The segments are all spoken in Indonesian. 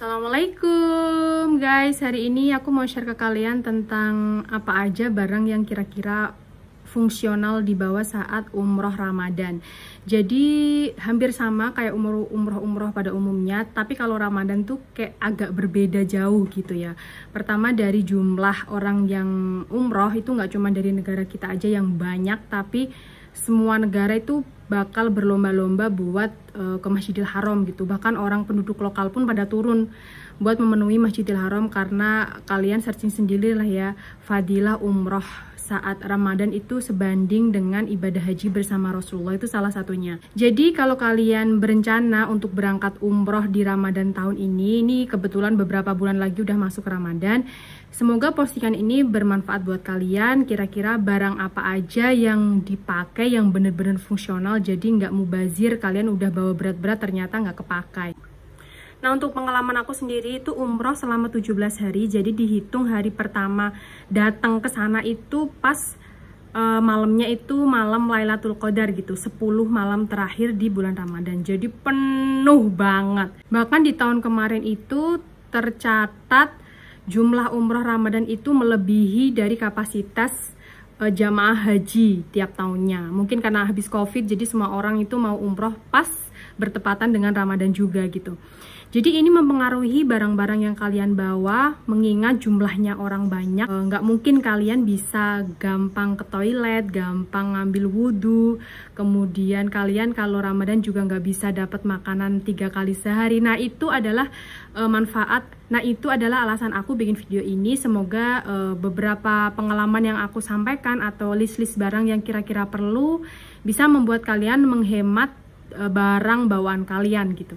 Assalamualaikum guys hari ini aku mau share ke kalian tentang apa aja barang yang kira-kira fungsional dibawa saat umroh Ramadan. Jadi hampir sama kayak umroh umroh umroh pada umumnya, tapi kalau Ramadan tuh kayak agak berbeda jauh gitu ya. Pertama dari jumlah orang yang umroh itu nggak cuma dari negara kita aja yang banyak, tapi semua negara itu bakal berlomba-lomba buat uh, ke Masjidil Haram gitu. Bahkan orang penduduk lokal pun pada turun buat memenuhi Masjidil Haram karena kalian searching sendiri lah ya, fadilah umroh saat Ramadan itu sebanding dengan ibadah haji bersama Rasulullah itu salah satunya. Jadi kalau kalian berencana untuk berangkat umroh di Ramadan tahun ini, ini kebetulan beberapa bulan lagi udah masuk Ramadan. Semoga postingan ini bermanfaat buat kalian. Kira-kira barang apa aja yang dipakai yang bener-bener fungsional jadi nggak mubazir kalian udah bawa berat-berat ternyata nggak kepakai. Nah untuk pengalaman aku sendiri itu umroh selama 17 hari jadi dihitung hari pertama datang ke sana itu pas e, malamnya itu malam Lailatul Qadar gitu 10 malam terakhir di bulan Ramadan jadi penuh banget bahkan di tahun kemarin itu tercatat jumlah umroh Ramadan itu melebihi dari kapasitas e, jamaah haji tiap tahunnya mungkin karena habis covid jadi semua orang itu mau umroh pas bertepatan dengan Ramadan juga gitu. Jadi ini mempengaruhi barang-barang yang kalian bawa, mengingat jumlahnya orang banyak. Eh, nggak mungkin kalian bisa gampang ke toilet, gampang ngambil wudhu. Kemudian kalian kalau Ramadan juga nggak bisa dapat makanan tiga kali sehari. Nah itu adalah eh, manfaat. Nah itu adalah alasan aku bikin video ini. Semoga eh, beberapa pengalaman yang aku sampaikan atau list-list barang yang kira-kira perlu bisa membuat kalian menghemat Eh, barang bawaan kalian gitu.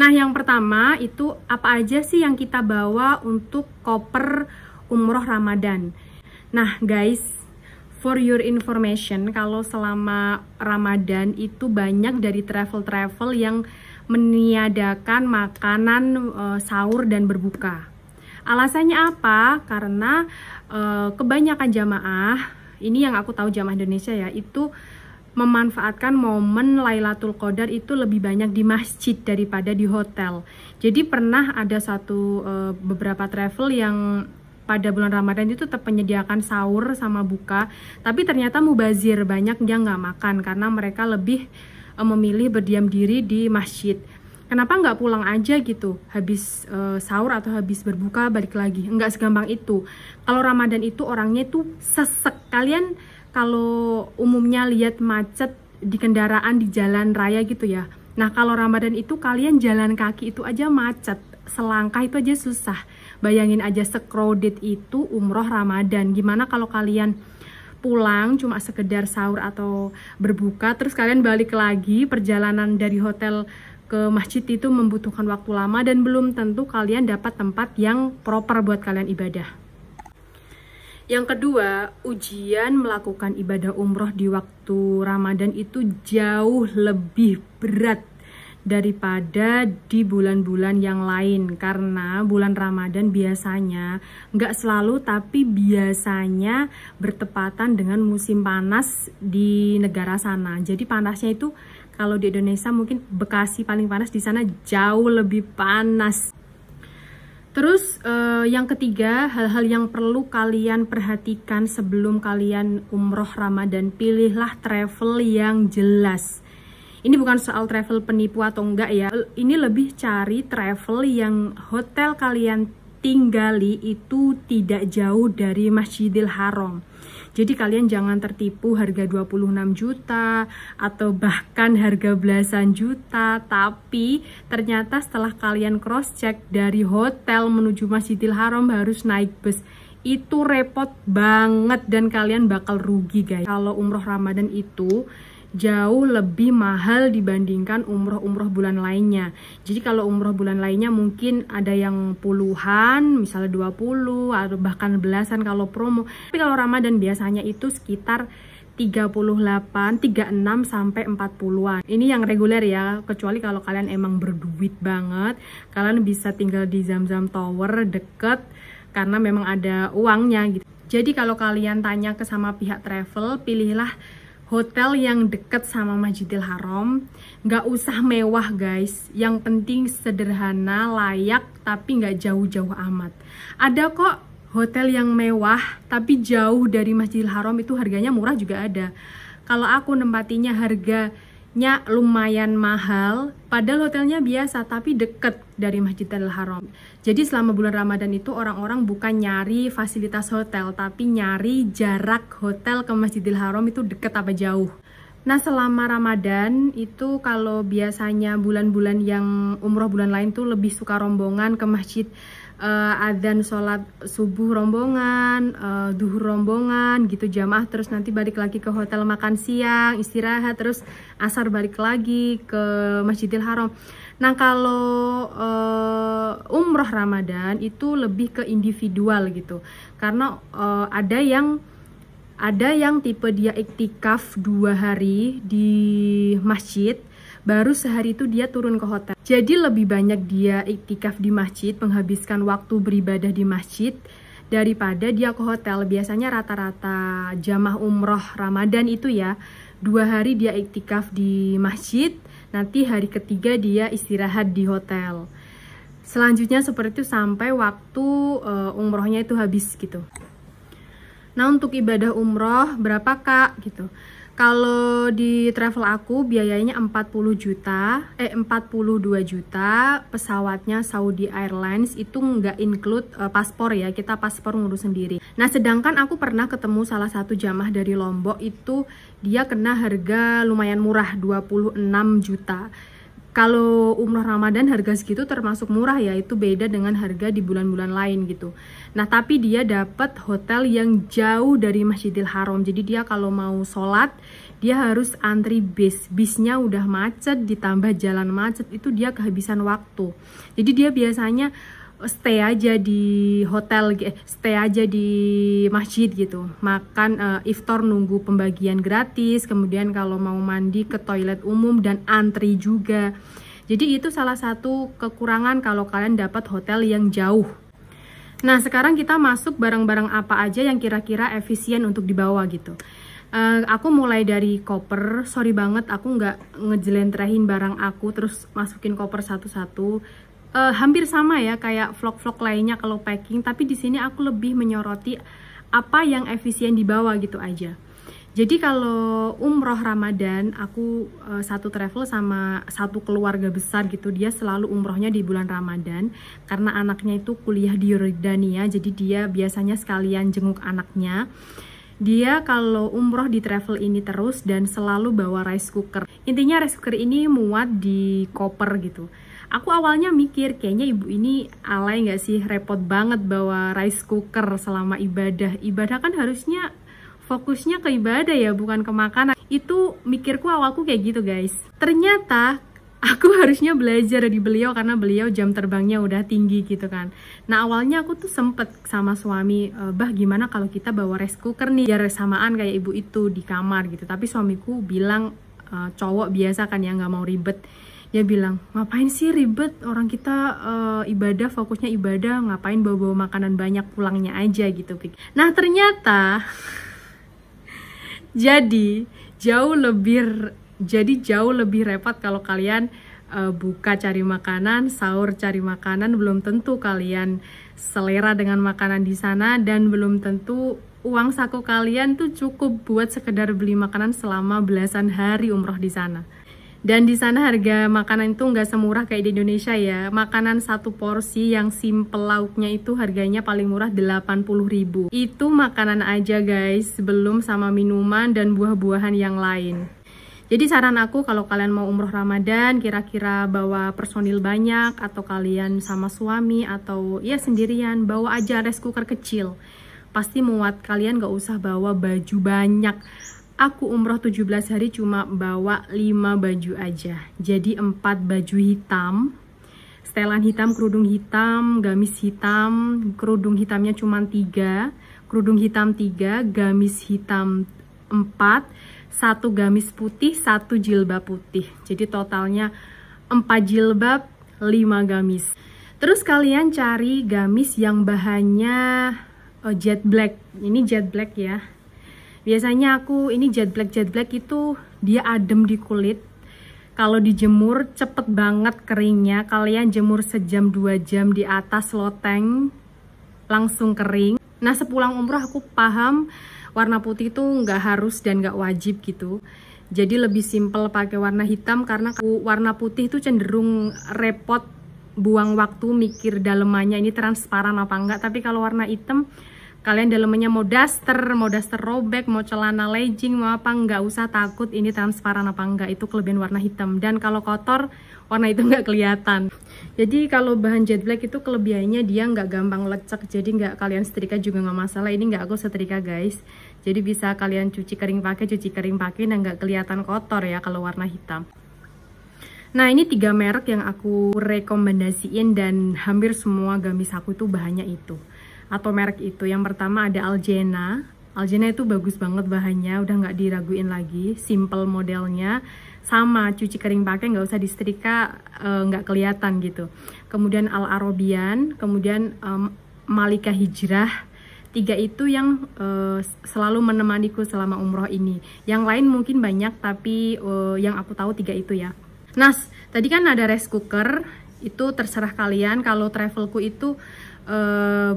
Nah, yang pertama itu apa aja sih yang kita bawa untuk koper umroh Ramadan. Nah, guys, for your information, kalau selama Ramadan itu banyak dari travel-travel yang meniadakan makanan e, sahur dan berbuka. Alasannya apa? Karena e, kebanyakan jamaah, ini yang aku tahu jamaah Indonesia ya, itu memanfaatkan momen Lailatul Qadar itu lebih banyak di masjid daripada di hotel. Jadi pernah ada satu eh, beberapa travel yang pada bulan Ramadan itu tetap menyediakan sahur sama buka, tapi ternyata mubazir banyak yang nggak makan karena mereka lebih eh, memilih berdiam diri di masjid. Kenapa nggak pulang aja gitu, habis e, sahur atau habis berbuka balik lagi? Nggak segampang itu. Kalau Ramadan itu orangnya itu sesek. Kalian kalau umumnya lihat macet di kendaraan di jalan raya gitu ya. Nah, kalau Ramadan itu kalian jalan kaki itu aja macet, selangkah itu aja susah. Bayangin aja secrowded itu umroh Ramadan. Gimana kalau kalian pulang cuma sekedar sahur atau berbuka terus kalian balik lagi perjalanan dari hotel ke masjid itu membutuhkan waktu lama dan belum tentu kalian dapat tempat yang proper buat kalian ibadah. Yang kedua, ujian melakukan ibadah umroh di waktu Ramadan itu jauh lebih berat daripada di bulan-bulan yang lain karena bulan Ramadan biasanya nggak selalu tapi biasanya bertepatan dengan musim panas di negara sana jadi panasnya itu kalau di Indonesia mungkin Bekasi paling panas di sana jauh lebih panas Terus uh, yang ketiga, hal-hal yang perlu kalian perhatikan sebelum kalian umroh Ramadan, pilihlah travel yang jelas. Ini bukan soal travel penipu atau enggak ya. Ini lebih cari travel yang hotel kalian tinggali itu tidak jauh dari Masjidil Haram. Jadi kalian jangan tertipu harga 26 juta atau bahkan harga belasan juta, tapi ternyata setelah kalian cross check dari hotel menuju Masjidil Haram harus naik bus itu repot banget dan kalian bakal rugi guys kalau umroh Ramadan itu jauh lebih mahal dibandingkan umroh-umroh bulan lainnya. Jadi kalau umroh bulan lainnya mungkin ada yang puluhan, misalnya 20 atau bahkan belasan kalau promo. Tapi kalau Ramadan biasanya itu sekitar 38, 36 sampai 40-an. Ini yang reguler ya, kecuali kalau kalian emang berduit banget, kalian bisa tinggal di Zamzam zam Tower deket karena memang ada uangnya gitu. Jadi kalau kalian tanya ke sama pihak travel, pilihlah hotel yang dekat sama Masjidil Haram nggak usah mewah guys yang penting sederhana layak tapi nggak jauh-jauh amat ada kok hotel yang mewah tapi jauh dari Masjidil Haram itu harganya murah juga ada kalau aku nempatinya harga tiketnya lumayan mahal. Padahal hotelnya biasa tapi deket dari Masjidil Haram. Jadi selama bulan Ramadan itu orang-orang bukan nyari fasilitas hotel tapi nyari jarak hotel ke Masjidil Haram itu deket apa jauh. Nah selama Ramadan itu kalau biasanya bulan-bulan yang umroh bulan lain tuh lebih suka rombongan ke masjid uh, adzan sholat subuh rombongan, uh, duhur rombongan gitu jamaah terus nanti balik lagi ke hotel makan siang, istirahat terus asar balik lagi ke Masjidil Haram. Nah kalau uh, umroh Ramadan itu lebih ke individual gitu karena uh, ada yang ada yang tipe dia iktikaf dua hari di masjid baru sehari itu dia turun ke hotel. Jadi lebih banyak dia iktikaf di masjid, menghabiskan waktu beribadah di masjid, daripada dia ke hotel. Biasanya rata-rata jamah umroh Ramadan itu ya, dua hari dia iktikaf di masjid, nanti hari ketiga dia istirahat di hotel. Selanjutnya seperti itu sampai waktu uh, umrohnya itu habis gitu. Nah untuk ibadah umroh berapa kak gitu? Kalau di travel aku biayanya 40 juta, eh 42 juta, pesawatnya Saudi Airlines itu nggak include uh, paspor ya, kita paspor ngurus sendiri. Nah sedangkan aku pernah ketemu salah satu jamaah dari Lombok itu dia kena harga lumayan murah 26 juta kalau umroh Ramadan harga segitu termasuk murah ya, itu beda dengan harga di bulan-bulan lain gitu. Nah, tapi dia dapat hotel yang jauh dari Masjidil Haram. Jadi dia kalau mau sholat, dia harus antri bis. Bisnya udah macet, ditambah jalan macet, itu dia kehabisan waktu. Jadi dia biasanya stay aja di hotel eh, stay aja di masjid gitu makan uh, iftar nunggu pembagian gratis kemudian kalau mau mandi ke toilet umum dan antri juga jadi itu salah satu kekurangan kalau kalian dapat hotel yang jauh nah sekarang kita masuk barang-barang apa aja yang kira-kira efisien untuk dibawa gitu uh, aku mulai dari koper sorry banget aku nggak ngejelentrehin barang aku terus masukin koper satu-satu uh, hampir sama ya kayak vlog-vlog lainnya kalau packing, tapi di sini aku lebih menyoroti apa yang efisien dibawa gitu aja. Jadi kalau umroh Ramadan, aku uh, satu travel sama satu keluarga besar gitu, dia selalu umrohnya di bulan Ramadan karena anaknya itu kuliah di Yordania, jadi dia biasanya sekalian jenguk anaknya. Dia kalau umroh di travel ini terus dan selalu bawa rice cooker. Intinya rice cooker ini muat di koper gitu. Aku awalnya mikir kayaknya ibu ini alay nggak sih repot banget bawa rice cooker selama ibadah. Ibadah kan harusnya fokusnya ke ibadah ya bukan ke makanan. Itu mikirku awalku kayak gitu guys. Ternyata aku harusnya belajar dari beliau karena beliau jam terbangnya udah tinggi gitu kan. Nah awalnya aku tuh sempet sama suami, e, bah gimana kalau kita bawa rice cooker nih biar samaan kayak ibu itu di kamar gitu. Tapi suamiku bilang e, cowok biasa kan ya nggak mau ribet dia bilang ngapain sih ribet orang kita uh, ibadah fokusnya ibadah ngapain bawa-bawa makanan banyak pulangnya aja gitu nah ternyata jadi jauh lebih jadi jauh lebih repot kalau kalian uh, buka cari makanan sahur cari makanan belum tentu kalian selera dengan makanan di sana dan belum tentu uang saku kalian tuh cukup buat sekedar beli makanan selama belasan hari umroh di sana dan di sana harga makanan itu nggak semurah kayak di Indonesia ya. Makanan satu porsi yang simple lauknya itu harganya paling murah 80.000. Itu makanan aja guys, belum sama minuman dan buah-buahan yang lain. Jadi saran aku kalau kalian mau umroh Ramadan kira-kira bawa personil banyak atau kalian sama suami atau ya sendirian bawa aja rice cooker kecil. Pasti muat kalian gak usah bawa baju banyak aku umroh 17 hari cuma bawa 5 baju aja jadi 4 baju hitam setelan hitam, kerudung hitam, gamis hitam kerudung hitamnya cuma 3 kerudung hitam 3, gamis hitam 4 satu gamis putih, satu jilbab putih jadi totalnya 4 jilbab, 5 gamis terus kalian cari gamis yang bahannya eh, jet black ini jet black ya biasanya aku ini jet black jet black itu dia adem di kulit kalau dijemur cepet banget keringnya kalian jemur sejam dua jam di atas loteng langsung kering nah sepulang umroh aku paham warna putih itu nggak harus dan nggak wajib gitu jadi lebih simpel pakai warna hitam karena warna putih itu cenderung repot buang waktu mikir dalemannya ini transparan apa enggak tapi kalau warna hitam kalian dalamnya mau daster mau daster robek mau celana legging mau apa nggak usah takut ini transparan apa enggak itu kelebihan warna hitam dan kalau kotor warna itu nggak kelihatan jadi kalau bahan jet black itu kelebihannya dia nggak gampang lecek jadi nggak kalian setrika juga nggak masalah ini nggak aku setrika guys jadi bisa kalian cuci kering pakai cuci kering pakai dan nah nggak kelihatan kotor ya kalau warna hitam Nah ini tiga merek yang aku rekomendasiin dan hampir semua gamis aku itu bahannya itu atau merek itu. Yang pertama ada Aljena. Aljena itu bagus banget bahannya, udah nggak diraguin lagi, simple modelnya, sama cuci kering pakai nggak usah disetrika eh, nggak uh, kelihatan gitu. Kemudian Al Arabian, kemudian um, Malika Hijrah, tiga itu yang uh, selalu menemaniku selama umroh ini. Yang lain mungkin banyak tapi uh, yang aku tahu tiga itu ya. Nas, tadi kan ada rice cooker, itu terserah kalian kalau travelku itu uh,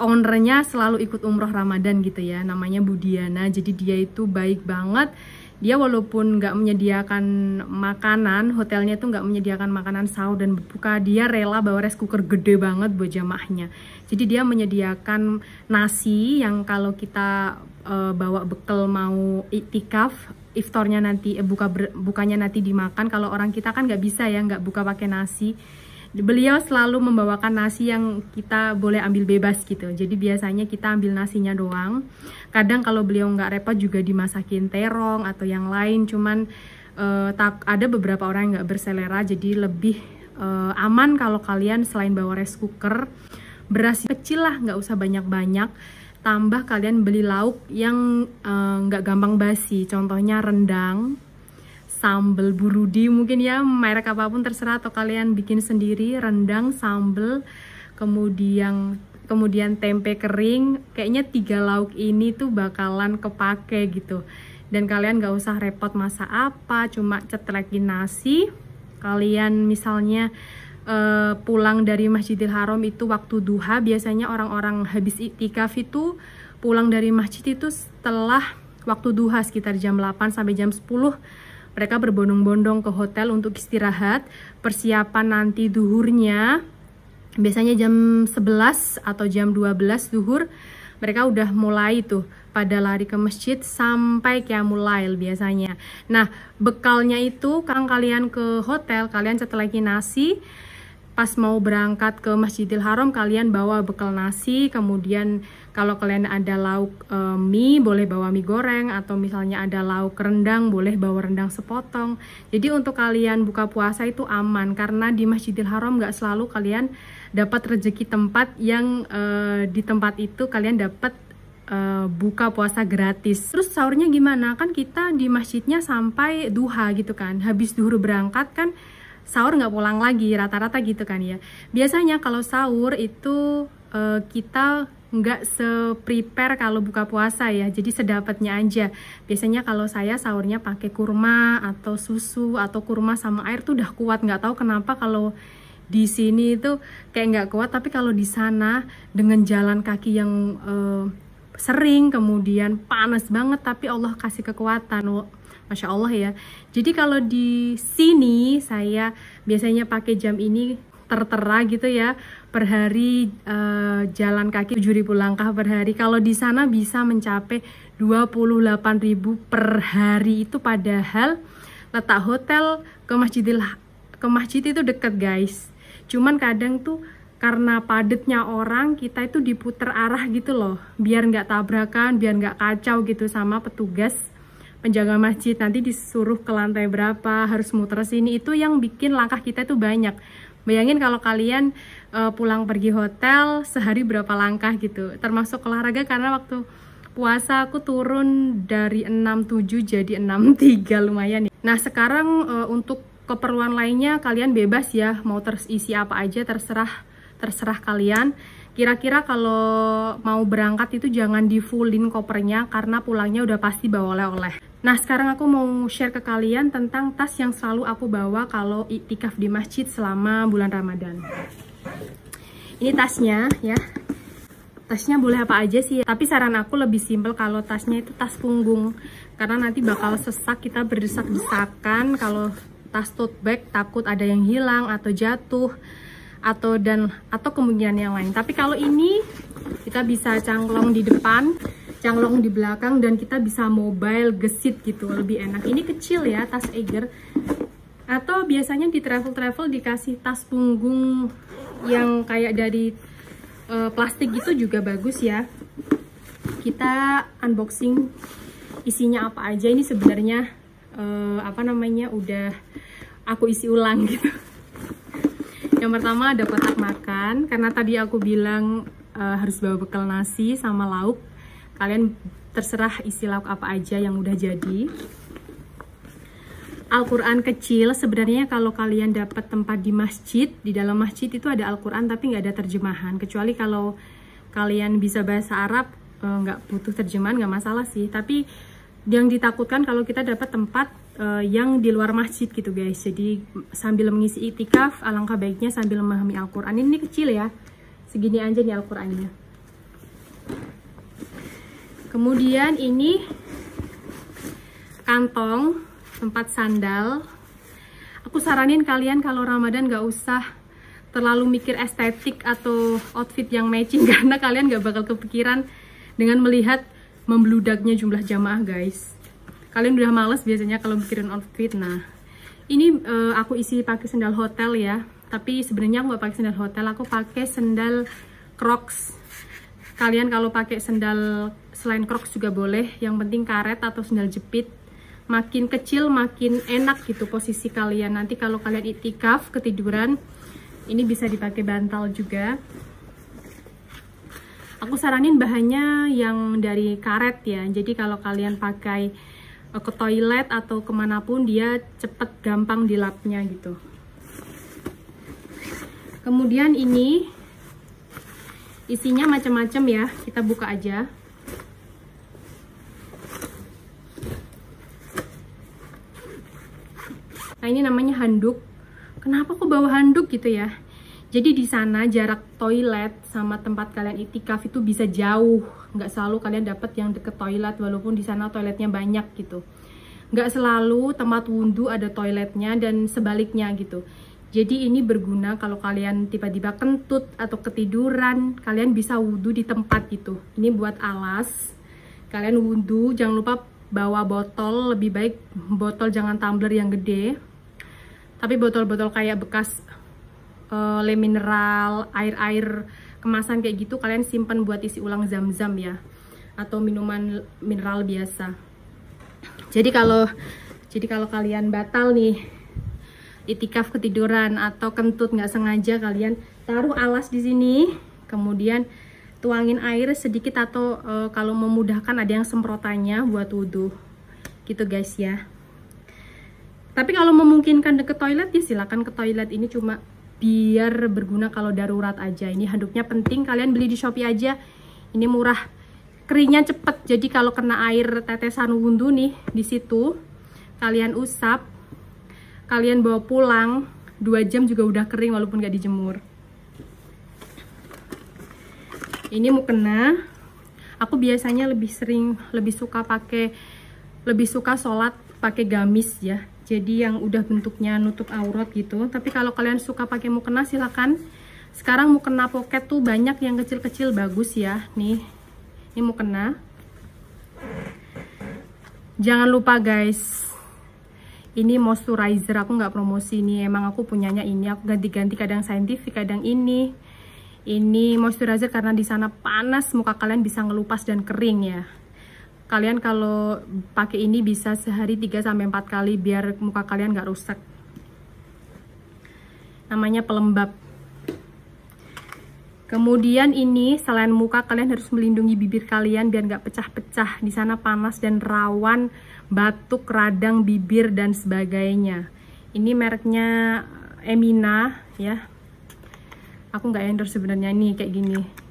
ownernya selalu ikut umroh Ramadan gitu ya namanya Budiana jadi dia itu baik banget dia walaupun nggak menyediakan makanan hotelnya tuh nggak menyediakan makanan sahur dan berbuka dia rela bawa rice cooker gede banget buat jamaahnya jadi dia menyediakan nasi yang kalau kita uh, bawa bekal mau itikaf iftornya nanti eh, buka bukanya nanti dimakan kalau orang kita kan nggak bisa ya nggak buka pakai nasi beliau selalu membawakan nasi yang kita boleh ambil bebas gitu jadi biasanya kita ambil nasinya doang kadang kalau beliau nggak repot juga dimasakin terong atau yang lain cuman uh, tak ada beberapa orang yang nggak berselera jadi lebih uh, aman kalau kalian selain bawa rice cooker beras kecil lah nggak usah banyak-banyak tambah kalian beli lauk yang eh, nggak uh, gampang basi contohnya rendang sambal burudi mungkin ya merek apapun terserah atau kalian bikin sendiri rendang sambal kemudian kemudian tempe kering kayaknya tiga lauk ini tuh bakalan kepake gitu dan kalian gak usah repot masa apa cuma cetrekin nasi kalian misalnya uh, pulang dari Masjidil Haram itu waktu duha biasanya orang-orang habis itikaf itu pulang dari masjid itu setelah waktu duha sekitar jam 8 sampai jam 10 mereka berbondong-bondong ke hotel untuk istirahat, persiapan nanti duhurnya. Biasanya jam 11 atau jam 12 duhur, mereka udah mulai tuh pada lari ke masjid sampai kiamulail biasanya. Nah, bekalnya itu kalau kalian ke hotel, kalian lagi nasi pas mau berangkat ke Masjidil Haram kalian bawa bekal nasi kemudian kalau kalian ada lauk e, mie boleh bawa mie goreng atau misalnya ada lauk rendang boleh bawa rendang sepotong jadi untuk kalian buka puasa itu aman karena di Masjidil Haram nggak selalu kalian dapat rezeki tempat yang e, di tempat itu kalian dapat e, buka puasa gratis. Terus sahurnya gimana? Kan kita di masjidnya sampai duha gitu kan. Habis duhur berangkat kan sahur nggak pulang lagi rata-rata gitu kan ya biasanya kalau sahur itu uh, kita nggak se-prepare kalau buka puasa ya jadi sedapatnya aja biasanya kalau saya sahurnya pakai kurma atau susu atau kurma sama air tuh udah kuat nggak tahu kenapa kalau di sini itu kayak nggak kuat tapi kalau di sana dengan jalan kaki yang uh, sering kemudian panas banget tapi Allah kasih kekuatan Masya Allah ya. Jadi kalau di sini saya biasanya pakai jam ini tertera gitu ya per hari uh, jalan kaki 7000 langkah per hari. Kalau di sana bisa mencapai 28.000 per hari itu padahal letak hotel ke Masjidil ke masjid itu deket guys. Cuman kadang tuh karena padatnya orang kita itu diputer arah gitu loh biar nggak tabrakan biar nggak kacau gitu sama petugas penjaga masjid nanti disuruh ke lantai berapa harus muter sini itu yang bikin langkah kita itu banyak bayangin kalau kalian uh, pulang pergi hotel sehari berapa langkah gitu termasuk olahraga karena waktu puasa aku turun dari 67 jadi 63 lumayan ya nah sekarang uh, untuk keperluan lainnya kalian bebas ya mau terisi apa aja terserah terserah kalian Kira-kira kalau mau berangkat itu jangan di fullin kopernya karena pulangnya udah pasti bawa oleh-oleh. Nah sekarang aku mau share ke kalian tentang tas yang selalu aku bawa kalau itikaf di masjid selama bulan Ramadan. Ini tasnya ya. Tasnya boleh apa aja sih, tapi saran aku lebih simpel kalau tasnya itu tas punggung. Karena nanti bakal sesak kita berdesak-desakan kalau tas tote bag takut ada yang hilang atau jatuh atau dan atau kemungkinan yang lain. Tapi kalau ini kita bisa cangklong di depan, cangklong di belakang dan kita bisa mobile gesit gitu, lebih enak. Ini kecil ya tas Eiger. Atau biasanya di travel-travel dikasih tas punggung yang kayak dari uh, plastik gitu juga bagus ya. Kita unboxing isinya apa aja. Ini sebenarnya uh, apa namanya udah aku isi ulang gitu. Yang pertama ada kotak makan, karena tadi aku bilang uh, harus bawa bekal nasi sama lauk. Kalian terserah isi lauk apa aja yang udah jadi. Al-Quran kecil, sebenarnya kalau kalian dapat tempat di masjid, di dalam masjid itu ada Al-Quran tapi nggak ada terjemahan. Kecuali kalau kalian bisa bahasa Arab, eh, nggak butuh terjemahan, nggak masalah sih. Tapi yang ditakutkan kalau kita dapat tempat uh, yang di luar masjid gitu guys jadi sambil mengisi itikaf alangkah baiknya sambil memahami Al-Quran ini, kecil ya segini aja nih Al-Qurannya kemudian ini kantong tempat sandal aku saranin kalian kalau Ramadan gak usah terlalu mikir estetik atau outfit yang matching karena kalian gak bakal kepikiran dengan melihat membludaknya jumlah jamaah guys kalian udah males biasanya kalau mikirin outfit nah ini uh, aku isi pakai sendal hotel ya tapi sebenarnya aku nggak pakai sendal hotel aku pakai sendal crocs kalian kalau pakai sendal selain crocs juga boleh yang penting karet atau sendal jepit makin kecil makin enak gitu posisi kalian nanti kalau kalian itikaf ketiduran ini bisa dipakai bantal juga aku saranin bahannya yang dari karet ya jadi kalau kalian pakai Eh, ke toilet atau kemanapun dia cepet gampang dilapnya gitu kemudian ini isinya macam-macam ya kita buka aja nah ini namanya handuk kenapa kok bawa handuk gitu ya jadi di sana jarak toilet sama tempat kalian itikaf itu bisa jauh. Nggak selalu kalian dapat yang deket toilet walaupun di sana toiletnya banyak gitu. Nggak selalu tempat wudhu ada toiletnya dan sebaliknya gitu. Jadi ini berguna kalau kalian tiba-tiba kentut atau ketiduran, kalian bisa wudhu di tempat gitu. Ini buat alas. Kalian wudhu, jangan lupa bawa botol, lebih baik botol jangan tumbler yang gede. Tapi botol-botol kayak bekas uh, eh, le mineral, air-air kemasan kayak gitu kalian simpan buat isi ulang zam-zam ya atau minuman mineral biasa jadi kalau jadi kalau kalian batal nih itikaf ketiduran atau kentut nggak sengaja kalian taruh alas di sini kemudian tuangin air sedikit atau e, kalau memudahkan ada yang semprotannya buat wudhu gitu guys ya tapi kalau memungkinkan deket toilet ya silakan ke toilet ini cuma biar berguna kalau darurat aja ini handuknya penting kalian beli di Shopee aja ini murah keringnya cepet jadi kalau kena air tetesan wundu nih di situ kalian usap kalian bawa pulang dua jam juga udah kering walaupun gak dijemur ini mau kena aku biasanya lebih sering lebih suka pakai lebih suka sholat pakai gamis ya jadi yang udah bentuknya nutup aurat gitu tapi kalau kalian suka pakai mukena silahkan sekarang mukena pocket tuh banyak yang kecil-kecil bagus ya nih ini mukena jangan lupa guys ini moisturizer aku nggak promosi ini emang aku punyanya ini aku ganti-ganti kadang scientific kadang ini ini moisturizer karena di sana panas muka kalian bisa ngelupas dan kering ya kalian kalau pakai ini bisa sehari 3 sampai 4 kali biar muka kalian nggak rusak. Namanya pelembab. Kemudian ini selain muka kalian harus melindungi bibir kalian biar nggak pecah-pecah. Di sana panas dan rawan batuk, radang bibir dan sebagainya. Ini mereknya Emina ya. Aku nggak endorse sebenarnya ini kayak gini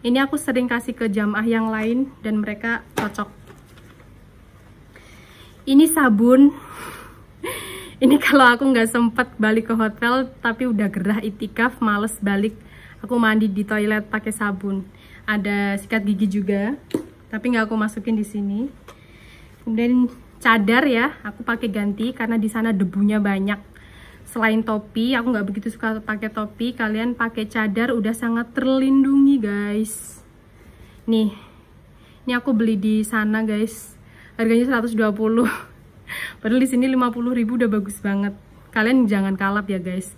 ini aku sering kasih ke jamaah yang lain dan mereka cocok ini sabun ini kalau aku nggak sempet balik ke hotel tapi udah gerah itikaf males balik aku mandi di toilet pakai sabun ada sikat gigi juga tapi nggak aku masukin di sini kemudian cadar ya aku pakai ganti karena di sana debunya banyak selain topi aku nggak begitu suka pakai topi kalian pakai cadar udah sangat terlindungi guys nih ini aku beli di sana guys harganya 120 padahal di sini ribu udah bagus banget kalian jangan kalap ya guys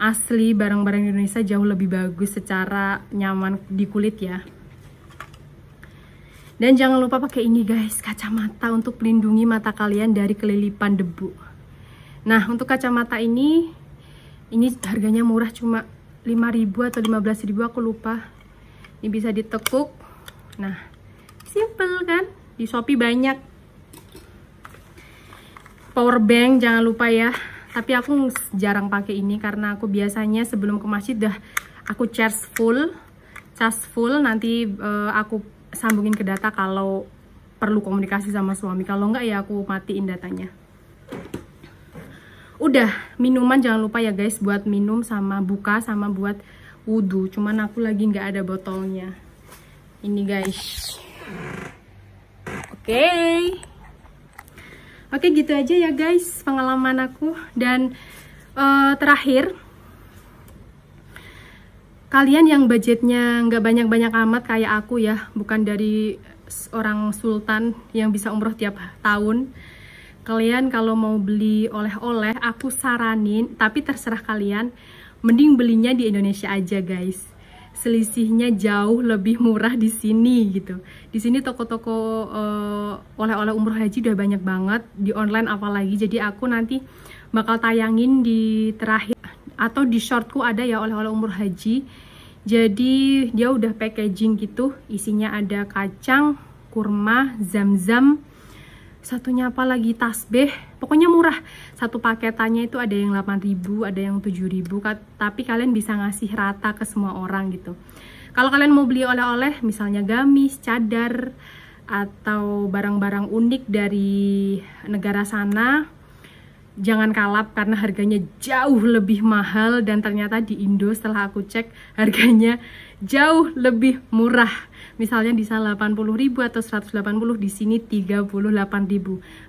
asli barang-barang Indonesia jauh lebih bagus secara nyaman di kulit ya dan jangan lupa pakai ini guys kacamata untuk melindungi mata kalian dari kelilipan debu Nah, untuk kacamata ini ini harganya murah cuma 5000 atau 15000 aku lupa. Ini bisa ditekuk. Nah, simple kan? Di Shopee banyak. Power bank jangan lupa ya. Tapi aku jarang pakai ini karena aku biasanya sebelum ke masjid dah aku charge full, charge full nanti uh, aku sambungin ke data kalau perlu komunikasi sama suami. Kalau enggak ya aku matiin datanya udah minuman jangan lupa ya guys buat minum sama buka sama buat wudhu cuman aku lagi nggak ada botolnya ini guys oke okay. oke okay, gitu aja ya guys pengalaman aku dan uh, terakhir kalian yang budgetnya nggak banyak-banyak amat kayak aku ya bukan dari orang sultan yang bisa umroh tiap tahun kalian kalau mau beli oleh-oleh aku saranin tapi terserah kalian mending belinya di Indonesia aja guys selisihnya jauh lebih murah di sini gitu di sini toko-toko eh, oleh-oleh umroh haji udah banyak banget di online apalagi jadi aku nanti bakal tayangin di terakhir atau di shortku ada ya oleh-oleh umroh haji jadi dia udah packaging gitu isinya ada kacang kurma zam-zam satunya apa lagi tasbih pokoknya murah satu paketannya itu ada yang 8000 ada yang 7000 tapi kalian bisa ngasih rata ke semua orang gitu kalau kalian mau beli oleh-oleh misalnya gamis cadar atau barang-barang unik dari negara sana jangan kalap karena harganya jauh lebih mahal dan ternyata di Indo setelah aku cek harganya jauh lebih murah. Misalnya di sana 80.000 atau 180, di sini 38.000.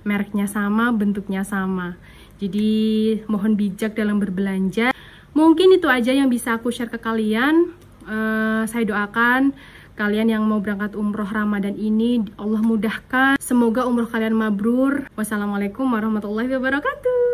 merknya sama, bentuknya sama. Jadi mohon bijak dalam berbelanja. Mungkin itu aja yang bisa aku share ke kalian. Uh, saya doakan kalian yang mau berangkat umroh Ramadan ini Allah mudahkan. Semoga umroh kalian mabrur. Wassalamualaikum warahmatullahi wabarakatuh.